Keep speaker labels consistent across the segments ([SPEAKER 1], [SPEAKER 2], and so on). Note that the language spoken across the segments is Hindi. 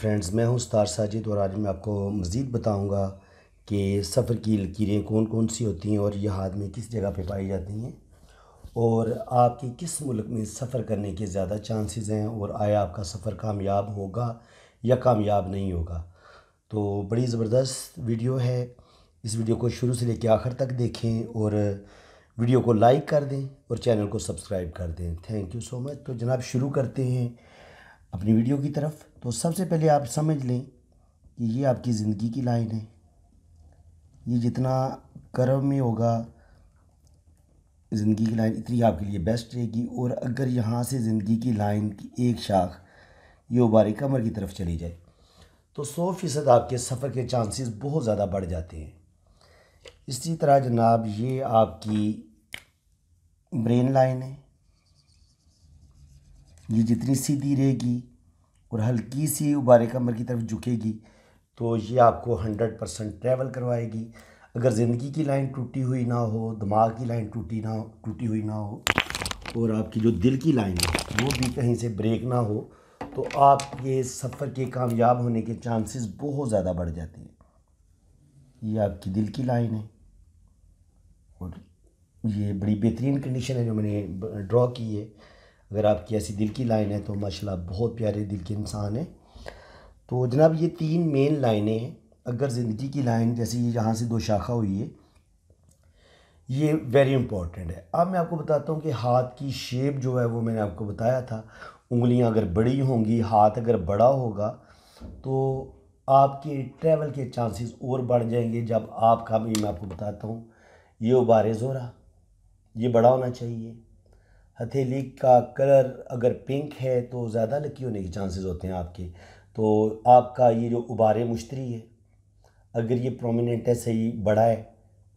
[SPEAKER 1] फ्रेंड्स मैं हूं उस्तार साजिद और आज मैं आपको मज़ीद बताऊंगा कि सफ़र की लकीरें कौन कौन सी होती हैं और यह हाथ में किस जगह पे पाई जाती हैं और आपके किस मुल्क में सफ़र करने के ज़्यादा चांसेस हैं और आया आपका सफ़र कामयाब होगा या कामयाब नहीं होगा तो बड़ी ज़बरदस्त वीडियो है इस वीडियो को शुरू से लेकर आखिर तक देखें और वीडियो को लाइक कर दें और चैनल को सब्सक्राइब कर दें थैंक यू सो मच तो जनाब शुरू करते हैं अपनी वीडियो की तरफ़ तो सबसे पहले आप समझ लें कि ये आपकी ज़िंदगी की लाइन है ये जितना कर्व में होगा ज़िंदगी की लाइन इतनी आपके लिए बेस्ट रहेगी और अगर यहाँ से ज़िंदगी की लाइन की एक शाख ये उबारी कमर की तरफ चली जाए तो सौ फ़ीसद आपके सफ़र के चांसेस बहुत ज़्यादा बढ़ जाते हैं इसी तरह जनाब ये आपकी ब्रेन लाइन है ये जितनी सीधी रहेगी और हल्की सी उबारे कमर की तरफ झुकेगी तो ये आपको हंड्रेड परसेंट ट्रैवल करवाएगी अगर ज़िंदगी की लाइन टूटी हुई ना हो दिमाग की लाइन टूटी ना टूटी हुई ना हो और आपकी जो दिल की लाइन है वो भी कहीं से ब्रेक ना हो तो आपके सफ़र के कामयाब होने के चांसेस बहुत ज़्यादा बढ़ जाते हैं ये आपकी दिल की लाइन है और ये बड़ी बेहतरीन कंडीशन है जो मैंने ड्रॉ की है अगर आपकी ऐसी दिल की लाइन है तो माशाल्लाह बहुत प्यारे दिल के इंसान हैं तो जनाब ये तीन मेन लाइनें हैं अगर ज़िंदगी की लाइन जैसे ये जहाँ से दो शाखा हुई है ये वेरी इंपॉर्टेंट है अब मैं आपको बताता हूँ कि हाथ की शेप जो है वो मैंने आपको बताया था उंगलियाँ अगर बड़ी होंगी हाथ अगर बड़ा होगा तो आपके ट्रैवल के चांसेस और बढ़ जाएंगे जब आपका भी मैं आपको बताता हूँ ये उबारे ज़ोरा ये बड़ा होना चाहिए हथेली का कलर अगर पिंक है तो ज़्यादा लकी होने के चांसेस होते हैं आपके तो आपका ये जो उबार मुश्तरी है अगर ये प्रोमिनेंट है सही बड़ा है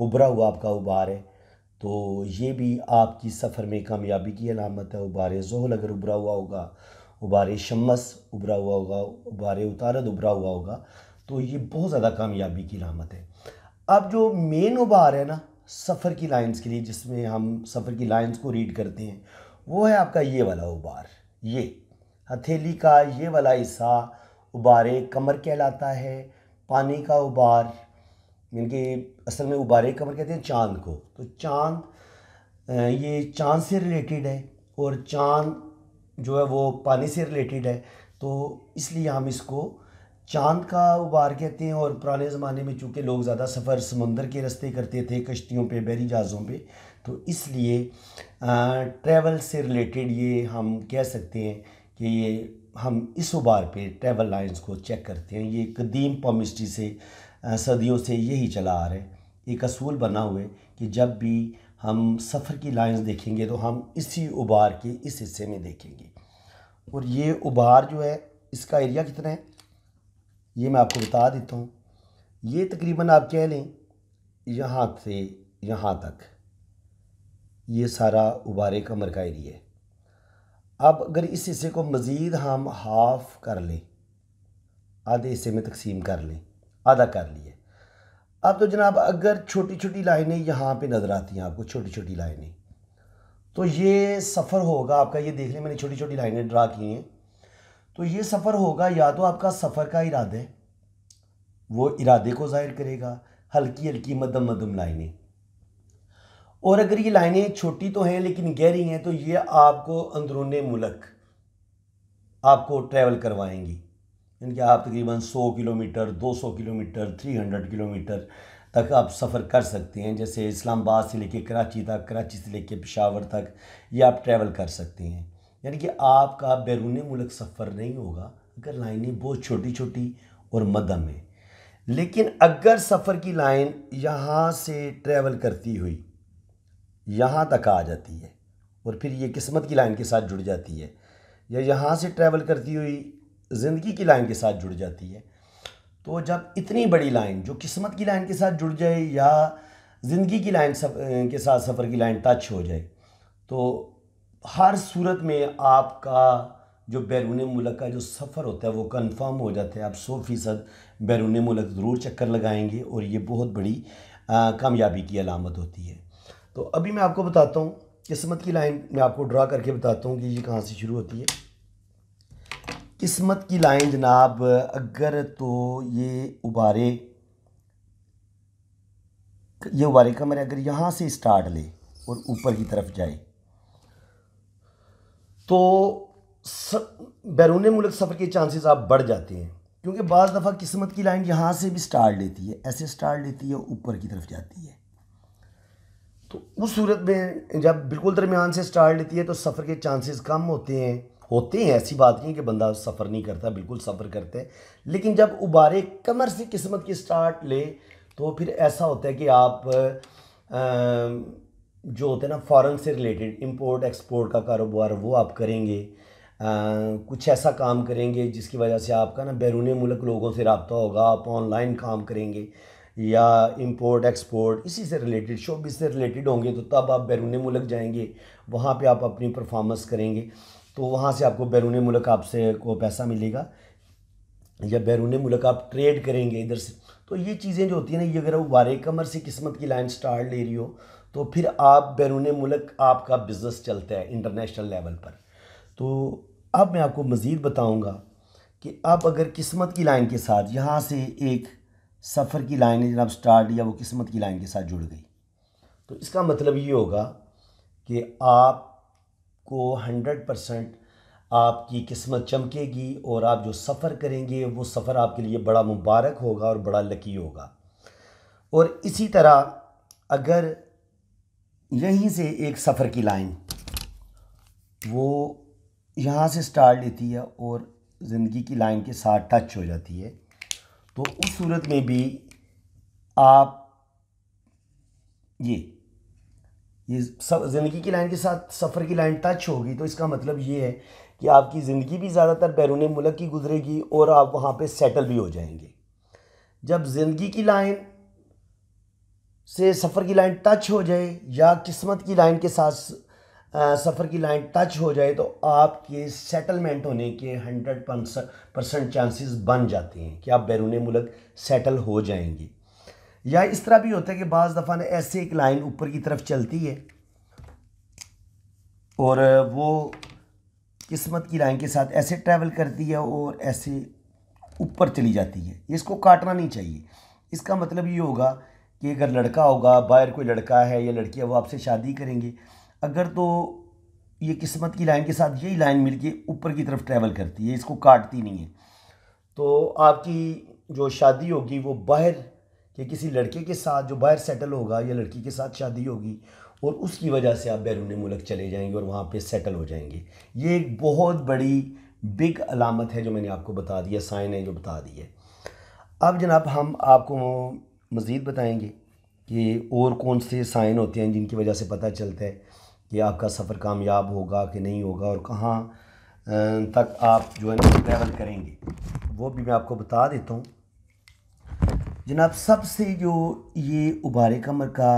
[SPEAKER 1] उभरा हुआ आपका उबार है तो ये भी आपकी सफ़र में कामयाबी की अलामत है उबार जहल अगर उभरा हुआ होगा उबार शमस उभरा हुआ होगा उबार उतारद उभरा हुआ होगा तो ये बहुत ज़्यादा कामयाबी की अलामत है अब जो मेन उबार है ना सफ़र की लाइंस के लिए जिसमें हम सफ़र की लाइंस को रीड करते हैं वो है आपका ये वाला उबार ये हथेली का ये वाला हिस्सा उबारे कमर कहलाता है पानी का उबार इनके असल में उबारे कमर कहते हैं चांद को तो चांद ये चांद से रिलेटेड है और चांद जो है वो पानी से रिलेटेड है तो इसलिए हम इसको चांद का उबार कहते हैं और पुराने ज़माने में चूँकि लोग ज़्यादा सफ़र समंदर के रस्ते करते थे कश्तियों पे बहरी जहाज़ों पे तो इसलिए ट्रैवल से रिलेटेड ये हम कह सकते हैं कि ये हम इस उबार पे ट्रैवल लाइंस को चेक करते हैं ये कदीम पॉमिस्ट्री से सदियों से यही चला आ रहा है एक असूल बना हुए कि जब भी हम सफ़र की लाइन्स देखेंगे तो हम इसी उबार के इस हिस्से में देखेंगे और ये उबार जो है इसका एरिया कितना है ये मैं आपको बता देता हूँ ये तकरीबन आप कह लें यहाँ से यहाँ तक ये सारा उबारे कमर का एरिया है अब अगर इस हिस्से को मज़ीद हम हाफ़ कर लें आधे हिस्से में तकसीम कर लें आधा कर लिए अब तो जनाब अगर छोटी छोटी लाइनें यहाँ पे नज़र आती हैं आपको छोटी छोटी लाइनें तो ये सफ़र होगा आपका ये देख लें मैंने छोटी छोटी लाइनें ड्रा की हैं तो ये सफ़र होगा या तो आपका सफ़र का इरादे वो इरादे को जाहिर करेगा हल्की हल्की मदम मदम लाइनें और अगर ये लाइनें छोटी तो हैं लेकिन गहरी हैं तो ये आपको अंदरून मुल्क आपको ट्रैवल करवाएंगी यानी कि आप तकरीबन 100 किलोमीटर 200 किलोमीटर 300 किलोमीटर तक आप सफ़र कर सकते हैं जैसे इस्लामाबाद से लेके कराची तक कराची से लेके पेशावर तक ये आप ट्रैवल कर सकते हैं यानी कि आपका बैरून मुल्क सफ़र नहीं होगा अगर लाइनें बहुत छोटी छोटी और मदम है लेकिन अगर सफ़र की लाइन यहाँ से ट्रैवल करती हुई यहाँ तक आ जाती है और फिर ये किस्मत की लाइन के साथ जुड़ जाती है या यहाँ से ट्रैवल करती हुई ज़िंदगी की लाइन के साथ जुड़ जाती है तो जब इतनी बड़ी लाइन जो किस्मत की लाइन के साथ जुड़ जाए या ज़िंदगी की लाइन के साथ सफ़र की लाइन टच हो जाए तो हर सूरत में आपका जो बैरून मुल्क का जो सफ़र होता है वो कंफर्म हो जाता है आप सौ फ़ीसद बैरून मुल्क ज़रूर चक्कर लगाएंगे और ये बहुत बड़ी कामयाबी की अलामत होती है तो अभी मैं आपको बताता हूँ किस्मत की लाइन मैं आपको ड्रा करके बताता हूँ कि ये कहाँ से शुरू होती है किस्मत की लाइन जनाब अगर तो ये उबारे ये उबारे का मेरे अगर यहाँ से स्टार्ट ले और ऊपर की तरफ जाए तो बैरून मुल्क सफ़र के चांसेस आप बढ़ जाते हैं क्योंकि बज़ दफ़ा किस्मत की लाइन यहाँ से भी स्टार्ट लेती है ऐसे स्टार्ट लेती है ऊपर की तरफ जाती है तो उस सूरत में जब बिल्कुल दरमियान से स्टार्ट लेती है तो सफ़र के चांसेस कम होते हैं होते हैं ऐसी बात नहीं कि बंदा सफ़र नहीं करता बिल्कुल सफ़र करते हैं लेकिन जब उबारे कमर से किस्मत की स्टार्ट ले तो फिर ऐसा होता है कि आप आ, जो होते हैं ना फॉरेन से रिलेटेड इंपोर्ट एक्सपोर्ट का कारोबार वो आप करेंगे आ, कुछ ऐसा काम करेंगे जिसकी वजह से आपका ना बैरून मुल्क लोगों से रबता होगा आप ऑनलाइन काम करेंगे या इंपोर्ट एक्सपोर्ट इसी से रिलेटेड शोबिस से रिलेटेड होंगे तो तब आप बैरून मुल्क जाएंगे वहाँ पे आप अपनी परफॉर्मेंस करेंगे तो वहाँ से आपको बैरून मुल्क आपसे को पैसा मिलेगा या बैरून मुल्क आप ट्रेड करेंगे इधर से तो ये चीज़ें जो होती हैं ना ये अगर आप बारे कमर से किस्मत की लाइन स्टार्ट ले रही हो तो फिर आप बैरून मुल्क आपका बिज़नेस चलता है इंटरनेशनल लेवल पर तो अब मैं आपको मज़ीद बताऊँगा कि आप अगर किस्मत की लाइन के साथ यहाँ से एक सफ़र की लाइन है जनाब स्टार्ट या वो किस्मत की लाइन के साथ जुड़ गई तो इसका मतलब ये होगा कि आपको हंड्रेड परसेंट आपकी किस्मत चमकेगी और आप जो सफ़र करेंगे वो सफ़र आपके लिए बड़ा मुबारक होगा और बड़ा लकी होगा और इसी तरह अगर यहीं से एक सफ़र की लाइन वो यहाँ से स्टार्ट लेती है और ज़िंदगी की लाइन के साथ टच हो जाती है तो उस सूरत में भी आप ये ये सब ज़िंदगी की लाइन के साथ सफ़र की लाइन टच होगी तो इसका मतलब ये है कि आपकी ज़िंदगी भी ज़्यादातर बैरून मुल्क की गुजरेगी और आप वहाँ पे सेटल भी हो जाएंगे जब ज़िंदगी की लाइन से सफ़र की लाइन टच हो जाए या किस्मत की लाइन के साथ सफ़र की लाइन टच हो जाए तो आपके सेटलमेंट होने के हंड्रेड परसेंट चांसेस बन जाते हैं कि आप बैरून मुल्क सेटल हो जाएंगे या इस तरह भी होता है कि बज़ दफ़ा ना ऐसे एक लाइन ऊपर की तरफ चलती है और वो किस्मत की लाइन के साथ ऐसे ट्रैवल करती है और ऐसे ऊपर चली जाती है इसको काटना नहीं चाहिए इसका मतलब ये होगा कि अगर लड़का होगा बाहर कोई लड़का है या लड़की है वो आपसे शादी करेंगे अगर तो ये किस्मत की लाइन के साथ यही लाइन मिल के ऊपर की तरफ ट्रैवल करती है इसको काटती नहीं है तो आपकी जो शादी होगी वो बाहर के किसी लड़के के साथ जो बाहर सेटल होगा या लड़की के साथ शादी होगी और उसकी वजह से आप बैरून मुल्क चले जाएंगे और वहाँ पे सेटल हो जाएंगे ये एक बहुत बड़ी बिग अलामत है जो मैंने आपको बता दिया साइन है जो बता दी है अब जनाब हम आपको मज़ीद बताएँगे कि और कौन से साइन होते हैं जिनकी वजह से पता चलता है कि आपका सफ़र कामयाब होगा कि नहीं होगा और कहाँ तक आप जो है ना ट्रैवल करेंगे वो भी मैं आपको बता देता हूँ जनाब सबसे जो ये उबारे कमर का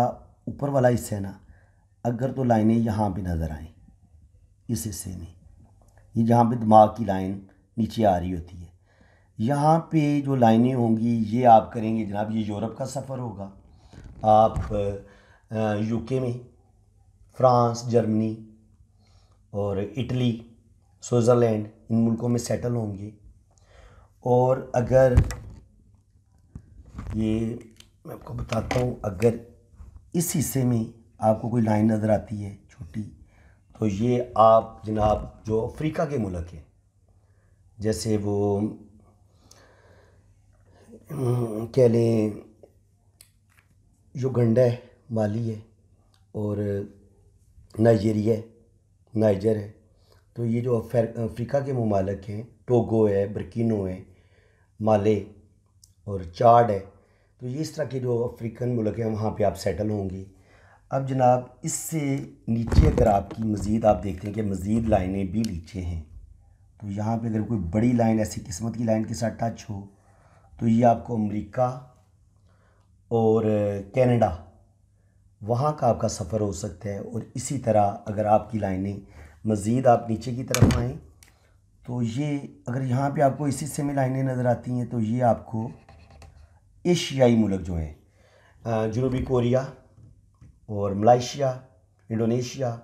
[SPEAKER 1] ऊपर वाला हिस्सा है ना अगर तो लाइनें यहाँ पे नज़र आएँ इस हिस्से में ये जहाँ पे दिमाग की लाइन नीचे आ रही होती है यहाँ पे जो लाइनें होंगी ये आप करेंगे जनाब ये यूरोप का सफ़र होगा आप यूके में फ्रांस जर्मनी और इटली स्विट्ज़रलैंड इन मुल्कों में सेटल होंगे और अगर ये मैं आपको बताता हूँ अगर इस हिस्से में आपको कोई लाइन नज़र आती है छोटी तो ये आप जनाब जो अफ्रीका के मुल्क हैं जैसे वो कह लें युगंडा है माली है और नाइजेरिया है नाइजर है तो ये जो अफ्रीका के ममालक हैं टोगो है बर्किनो है माले और चाड है तो ये इस तरह के जो अफ्रीकन मुल्क हैं वहाँ पे आप सेटल होंगे अब जनाब इससे नीचे अगर आपकी मज़ीद आप देखते हैं कि मज़ीद लाइनें भी नीचे हैं तो यहाँ पे अगर कोई बड़ी लाइन ऐसी किस्मत की लाइन के साथ टच हो तो ये आपको अमेरिका और कनाडा वहाँ का आपका सफ़र हो सकता है और इसी तरह अगर आपकी लाइनें मज़ीद आप नीचे की तरफ आएँ तो ये अगर यहाँ पे आपको इस हिस्से में लाइनें नज़र आती हैं तो ये आपको एशियाई मुल्क जो हैं जनूबी कोरिया और मलाइशिया इंडोनेशिया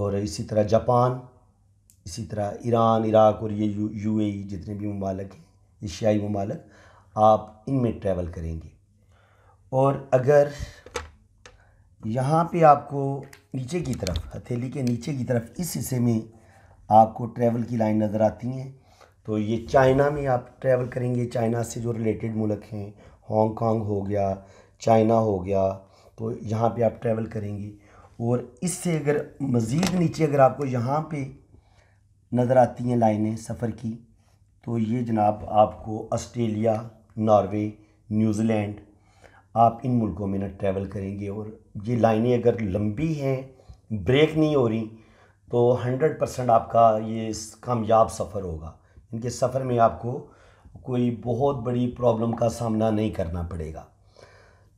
[SPEAKER 1] और इसी तरह जापान इसी तरह ईरान इराक और ये यू ए जितने भी ममालक हैं एशियाई ममालक आप इनमें ट्रैवल करेंगे और अगर यहाँ पे आपको नीचे की तरफ हथेली के नीचे की तरफ इस हिस्से में आपको ट्रैवल की लाइन नज़र आती हैं तो ये चाइना में आप ट्रैवल करेंगे चाइना से जो रिलेटेड मुल्क हैं हांगकॉन्ग हो गया चाइना हो गया तो यहाँ पे आप ट्रैवल करेंगे और इससे अगर मज़ीद नीचे अगर आपको यहाँ पे नज़र आती हैं लाइनें सफ़र की तो ये जनाब आपको ऑस्ट्रेलिया नॉर्वे न्यूज़ीलैंड आप इन मुल्कों में ना ट्रैवल करेंगे और ये लाइनें अगर लंबी हैं ब्रेक नहीं हो रही तो हंड्रेड परसेंट आपका ये कामयाब सफ़र होगा इनके सफ़र में आपको कोई बहुत बड़ी प्रॉब्लम का सामना नहीं करना पड़ेगा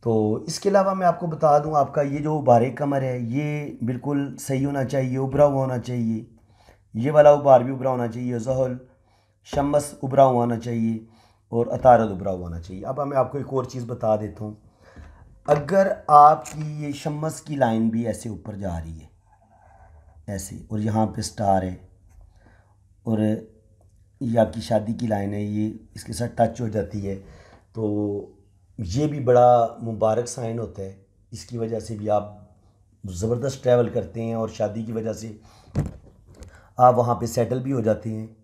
[SPEAKER 1] तो इसके अलावा मैं आपको बता दूं आपका ये जो उबारे कमर है ये बिल्कुल सही होना चाहिए उभरा हुआ होना चाहिए ये वाला उबार भी उभरा होना चाहिए जहल शमस उभरा हुआ आना चाहिए और अतारत उभरा हुआ आना चाहिए अब मैं आपको एक और चीज़ बता देता हूँ अगर आपकी ये शमस की लाइन भी ऐसे ऊपर जा रही है ऐसे और यहाँ पे स्टार है और ये आपकी शादी की लाइन है ये इसके साथ टच हो जाती है तो ये भी बड़ा मुबारक साइन होता है इसकी वजह से भी आप ज़बरदस्त ट्रैवल करते हैं और शादी की वजह से आप वहाँ पे सेटल भी हो जाते हैं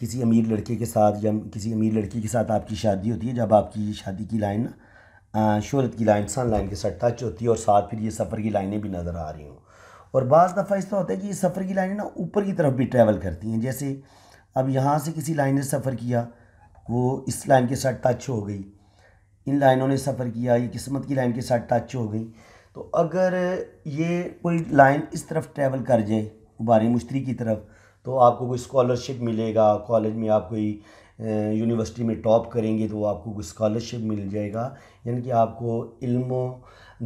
[SPEAKER 1] किसी अमीर लड़के के साथ या किसी अमीर लड़की के साथ आपकी शादी होती है जब आपकी शादी की लाइन ना शहरत की लाइन सन लाइन के साथ टच होती है और साथ फिर ये सफ़र की लाइनें भी नज़र आ रही हों और बज़ दफ़ा इस तरह होता है कि ये सफ़र की लाइनें ना ऊपर की तरफ भी ट्रैवल करती हैं जैसे अब यहाँ से किसी लाइन ने सफ़र किया वो इस लाइन के साथ टच हो गई इन लाइनों ने सफ़र किया ये किस्मत की लाइन के साथ टच हो गई तो अगर ये कोई लाइन इस तरफ ट्रैवल कर जाए उबारी मुश्तरी की तरफ तो आपको कोई स्कॉलरशिप मिलेगा कॉलेज में आप कोई यूनिवर्सिटी में टॉप करेंगे तो आपको कोई स्कॉलरशिप मिल जाएगा यानी कि आपको इल्मो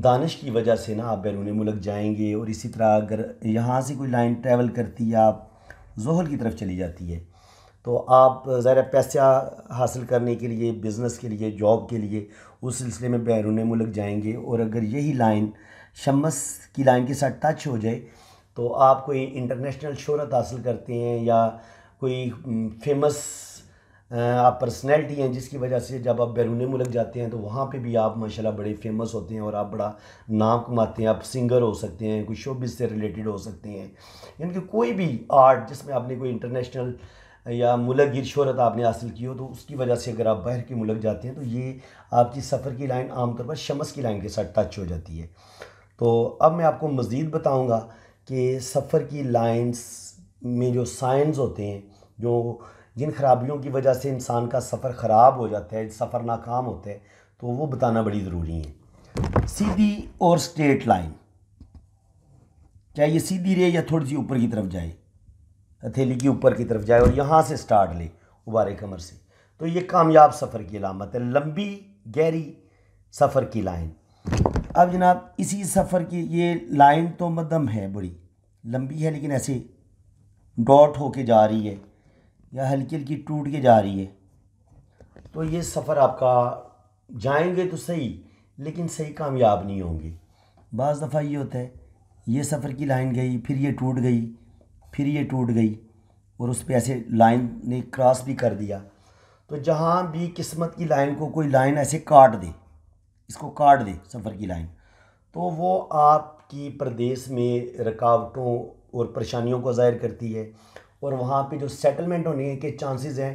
[SPEAKER 1] दानिश की वजह से ना आप बैरून मुल्क जाएंगे और इसी तरह अगर यहाँ से कोई लाइन ट्रैवल करती है आप जोहल की तरफ चली जाती है तो आप ज़रा पैसा हासिल करने के लिए बिज़नेस के लिए जॉब के लिए उस सिलसिले में बैरून मुल्क जाएंगे और अगर यही लाइन शमस की लाइन के साथ टच हो जाए तो आप कोई इंटरनेशनल शहरत हासिल करते हैं या कोई फेमस आप पर्सनैलिटी हैं जिसकी वजह से जब आप बैरून मुल्क जाते हैं तो वहाँ पे भी आप माशाल्लाह बड़े फेमस होते हैं और आप बड़ा नाम कमाते हैं आप सिंगर हो सकते हैं कोई शोबिस से रिलेटेड हो सकते हैं यानी कि कोई भी आर्ट जिसमें आपने कोई इंटरनेशनल या मुलक गिर शहरत आपने हासिल की हो तो उसकी वजह से अगर आप बाहर के मुलक जाते हैं तो ये आपकी सफ़र की लाइन आमतौर पर शमस की लाइन के साथ टच हो जाती है तो अब मैं आपको मज़ीद बताऊँगा कि सफ़र की लाइंस में जो साइंस होते हैं जो जिन खराबियों की वजह से इंसान का सफ़र ख़राब हो जाता है सफ़र नाकाम होता है तो वो बताना बड़ी ज़रूरी है सीधी और स्ट्रेट लाइन चाहे ये सीधी रहे या थोड़ी सी ऊपर की तरफ जाए हथेली की ऊपर की तरफ जाए और यहाँ से स्टार्ट ले उबारे कमर से तो ये कामयाब सफ़र की अलामत है लंबी गहरी सफ़र की लाइन अब जनाब इसी सफ़र की ये लाइन तो मदम है बड़ी लंबी है लेकिन ऐसे डॉट होके जा रही है या हल्की हल्की टूट के जा रही है तो ये सफ़र आपका जाएंगे तो सही लेकिन सही कामयाब नहीं होंगे बज़ दफ़ा ये होता है ये सफ़र की लाइन गई फिर ये टूट गई फिर ये टूट गई और उस पर ऐसे लाइन ने क्रॉस भी कर दिया तो जहाँ भी किस्मत की लाइन को कोई लाइन ऐसे काट दे इसको काट दे सफ़र की लाइन तो वो आपकी प्रदेश में रुकावटों और परेशानियों को ज़ाहिर करती है और वहाँ पे जो सेटलमेंट होने के चांसेस हैं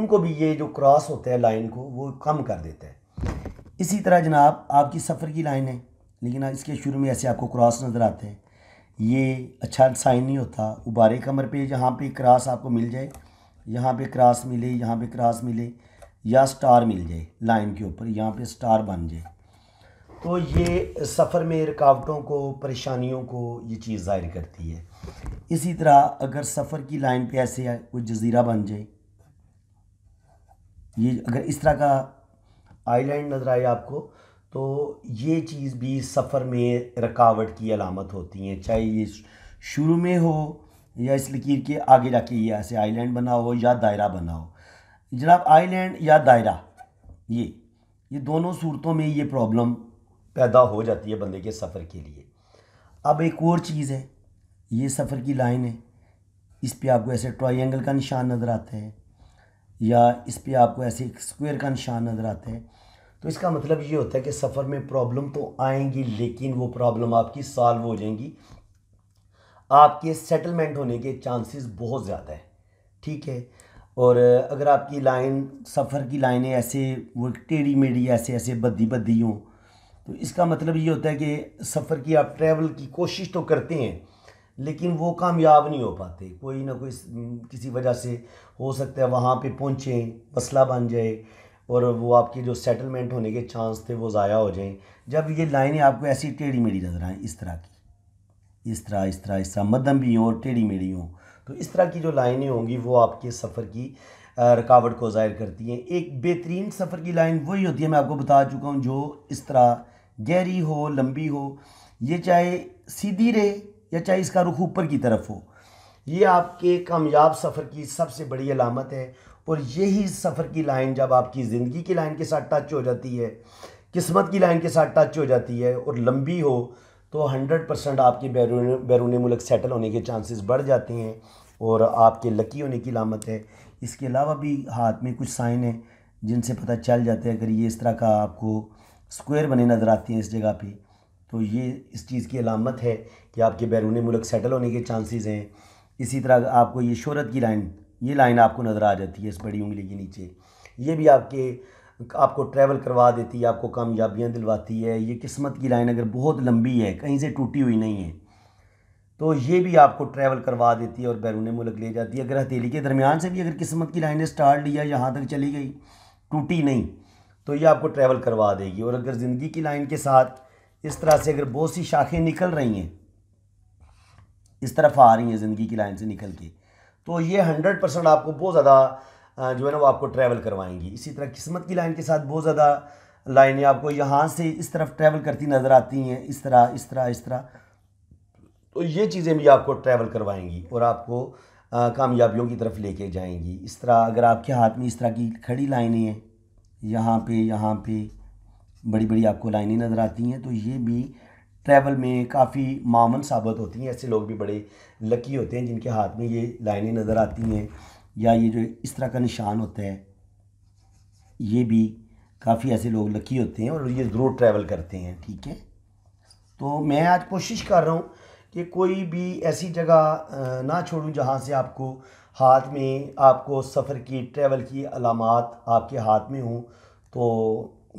[SPEAKER 1] उनको भी ये जो क्रॉस होता है लाइन को वो कम कर देता है इसी तरह जनाब आपकी सफ़र की लाइन है लेकिन इसके शुरू में ऐसे आपको क्रॉस नज़र आते हैं ये अच्छा साइन नहीं होता उबारे कमर पे जहाँ पे क्रॉस आपको मिल जाए यहाँ पे क्रॉस मिले यहाँ पे क्रॉस मिले या स्टार मिल जाए लाइन के ऊपर यहाँ पे स्टार बन जाए तो ये सफ़र में रुकावटों को परेशानियों को ये चीज़ ज़ाहिर करती है इसी तरह अगर सफ़र की लाइन पे ऐसे आए कोई जजीरा बन जाए ये अगर इस तरह का आइलैंड नज़र आए आपको तो ये चीज़ भी सफ़र में रुकावट की अलामत होती हैं चाहे ये शुरू में हो या इस लकीर के आगे जाके ये ऐसे आइलैंड बना हो या दायरा बना हो जनाब आइलैंड या दायरा ये ये दोनों सूरतों में ये प्रॉब्लम पैदा हो जाती है बंदे के सफ़र के लिए अब एक और चीज़ है ये सफ़र की लाइन है इस पर आपको ऐसे ट्राइंगल का निशान नज़र आता है या इस पर आपको ऐसे एक स्क्वायर का निशान नज़र आता है तो इसका मतलब ये होता है कि सफ़र में प्रॉब्लम तो आएंगी लेकिन वो प्रॉब्लम आपकी सॉल्व हो जाएंगी आपके सेटलमेंट होने के चांसेस बहुत ज़्यादा है ठीक है और अगर आपकी लाइन सफ़र की लाइनें ऐसे वो टेढ़ी मेढ़ी ऐसे ऐसे बद्दी बद्दी हों तो इसका मतलब ये होता है कि सफ़र की आप ट्रैवल की कोशिश तो करते हैं लेकिन वो कामयाब नहीं हो पाते कोई ना कोई किसी वजह से हो सकता है वहाँ पे पहुँचें मसला बन जाए और वो आपके जो सेटलमेंट होने के चांस थे वो ज़ाया हो जाएं जब ये लाइनें आपको ऐसी टेढ़ी मेढ़ी नज़र आएँ इस तरह की इस तरह इस तरह इस तरह मदम भी हों और टेढ़ी मेढ़ी हों तो इस तरह की जो लाइनें होंगी वो आपके सफ़र की रुकावट को ज़ाहिर करती हैं एक बेहतरीन सफ़र की लाइन वही होती है मैं आपको बता चुका हूँ जो इस तरह गहरी हो लंबी हो ये चाहे सीधी रहे या चाहे इसका रुख ऊपर की तरफ हो ये आपके कामयाब सफ़र की सबसे बड़ी अलामत है और यही सफ़र की लाइन जब आपकी ज़िंदगी की लाइन के साथ टच हो जाती है किस्मत की लाइन के साथ टच हो जाती है और लंबी हो तो 100 परसेंट आपके बैरून बैरून मुल्क सेटल होने के चांसेस बढ़ जाते हैं और आपके लकी होने की लामत है इसके अलावा भी हाथ में कुछ साइन है जिनसे पता चल जाता है अगर ये इस तरह का आपको स्क्वायर बने नज़र आते हैं इस जगह पे तो ये इस चीज़ की अलामत है कि आपके बैरून मुल्क सेटल होने के चांसेस हैं इसी तरह आपको ये शहरत की लाइन ये लाइन आपको नज़र आ जाती है इस बड़ी उंगली के नीचे ये भी आपके आपको ट्रैवल करवा देती है आपको कामयाबियाँ दिलवाती है ये किस्मत की लाइन अगर बहुत लंबी है कहीं से टूटी हुई नहीं है तो ये भी आपको ट्रैवल करवा देती है और बैरून मुल्क ले जाती है अगर हथेली के दरमियान से भी अगर किस्मत की लाइनें स्टार्ट लिया यहाँ तक चली गई टूटी नहीं तो ये आपको ट्रैवल करवा देगी और अगर ज़िंदगी की लाइन के साथ इस तरह से अगर बहुत सी शाखें निकल रही हैं इस तरफ आ रही हैं ज़िंदगी की लाइन से निकल के तो ये हंड्रेड परसेंट आपको बहुत ज़्यादा जो है ना वो आपको ट्रैवल करवाएंगी इसी तरह किस्मत की लाइन के साथ बहुत ज़्यादा लाइनें आपको यहाँ से इस तरफ ट्रैवल करती नज़र आती हैं इस तरह इस तरह इस तरह तो ये चीज़ें भी आपको ट्रैवल करवाएंगी और आपको कामयाबियों की तरफ लेके जाएंगी इस तरह अगर आपके हाथ में इस तरह की खड़ी लाइनें हैं यहाँ पे यहाँ पे बड़ी बड़ी आपको लाइनें नज़र आती हैं तो ये भी ट्रैवल में काफ़ी मामन साबित होती हैं ऐसे लोग भी बड़े लकी होते हैं जिनके हाथ में ये लाइनें नज़र आती हैं या ये जो इस तरह का निशान होता है ये भी काफ़ी ऐसे लोग लकी होते हैं और ये ज़रूर ट्रैवल करते हैं ठीक है तो मैं आज कोशिश कर रहा हूँ कि कोई भी ऐसी जगह ना छोड़ूं जहाँ से आपको हाथ में आपको सफ़र की ट्रैवल की अलामत आपके हाथ में हों तो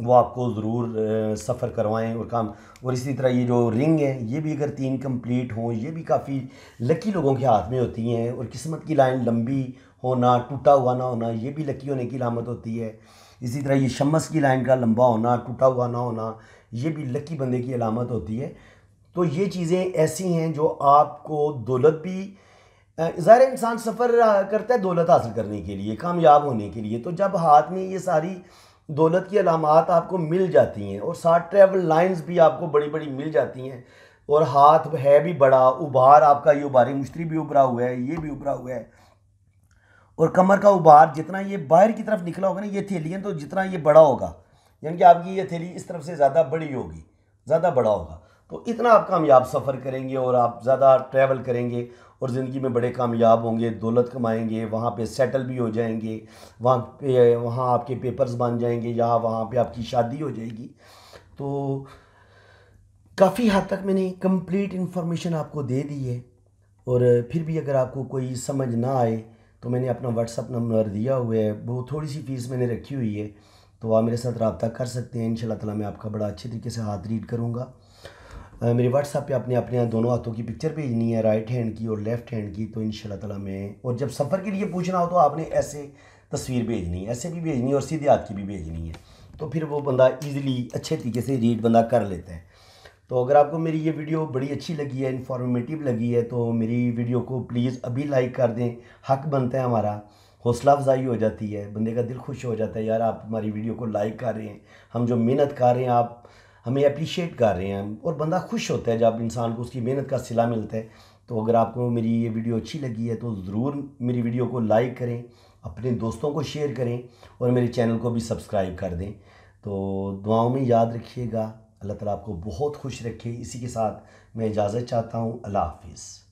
[SPEAKER 1] वो आपको ज़रूर सफ़र करवाएं और काम और इसी तरह ये जो रिंग है ये भी अगर तीन कंप्लीट हों ये भी काफ़ी लकी लोगों के हाथ में होती हैं और किस्मत की लाइन लंबी होना टूटा हुआ ना होना ये भी लकी होने की लामत होती है इसी तरह ये शमस की लाइन का लंबा होना टूटा हुआ ना होना ये भी लकी बंदे की अलामत होती है तो ये चीज़ें ऐसी हैं जो आपको दौलत भी ज़ाहिर इंसान सफ़र करता है दौलत हासिल करने के लिए कामयाब होने के लिए तो जब हाथ में ये सारी दौलत की अलामत आपको मिल जाती हैं और साथ ट्रैवल लाइंस भी आपको बड़ी बड़ी मिल जाती हैं और हाथ है भी बड़ा उभार आपका ये उभारी मुश्तरी भी उभरा हुआ है ये भी उभरा हुआ है और कमर का उभार जितना ये बाहर की तरफ निकला होगा ना ये थैलियाँ तो जितना ये बड़ा होगा यानी कि आपकी ये थैली इस तरफ से ज़्यादा बड़ी होगी ज़्यादा बड़ा होगा तो इतना आप कामयाब सफ़र करेंगे और आप ज़्यादा ट्रैवल करेंगे और ज़िंदगी में बड़े कामयाब होंगे दौलत कमाएंगे वहाँ पे सेटल भी हो जाएंगे वहाँ पे वहाँ आपके पेपर्स बन जाएंगे या वहाँ पे आपकी शादी हो जाएगी तो काफ़ी हद तक मैंने कंप्लीट इन्फॉर्मेशन आपको दे दी है और फिर भी अगर आपको कोई समझ ना आए तो मैंने अपना व्हाट्सअप नंबर दिया हुआ है वो थोड़ी सी फ़ीस मैंने रखी हुई है तो आप मेरे साथ रबता कर सकते हैं इन शाला मैं आपका बड़ा अच्छे तरीके से हाथ रीड करूँगा मेरे व्हाट्सअप पे अपने अपने दोनों हाथों की पिक्चर भेजनी है राइट हैंड की और लेफ्ट हैंड की तो इन ताला में और जब सफ़र के लिए पूछना हो तो आपने ऐसे तस्वीर भेजनी है ऐसे भी भेजनी है और सीधे हाथ की भी भेजनी है तो फिर वो बंदा ईजिली अच्छे तरीके से रीड बंदा कर लेता है तो अगर आपको मेरी ये वीडियो बड़ी अच्छी लगी है इन्फॉर्मेटिव लगी है तो मेरी वीडियो को प्लीज़ अभी लाइक कर दें हक बनता है हमारा हौसला अफजाई हो जाती है बंदे का दिल खुश हो जाता है यार आप हमारी वीडियो को लाइक कर रहे हैं हम जो मेहनत कर रहे हैं आप हमें अप्रिशिएट कर रहे हैं और बंदा खुश होता है जब इंसान को उसकी मेहनत का सिला मिलता है तो अगर आपको मेरी ये वीडियो अच्छी लगी है तो ज़रूर मेरी वीडियो को लाइक करें अपने दोस्तों को शेयर करें और मेरे चैनल को भी सब्सक्राइब कर दें तो दुआओं में याद रखिएगा अल्लाह ताला आपको बहुत खुश रखे इसी के साथ मैं इजाज़त चाहता हूँ अल्लाह हाफिज़